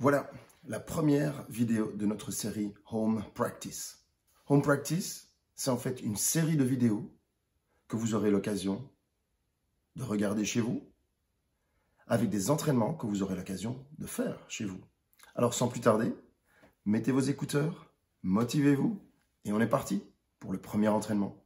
Voilà la première vidéo de notre série Home Practice. Home Practice, c'est en fait une série de vidéos que vous aurez l'occasion de regarder chez vous, avec des entraînements que vous aurez l'occasion de faire chez vous. Alors sans plus tarder, mettez vos écouteurs, motivez-vous, et on est parti pour le premier entraînement.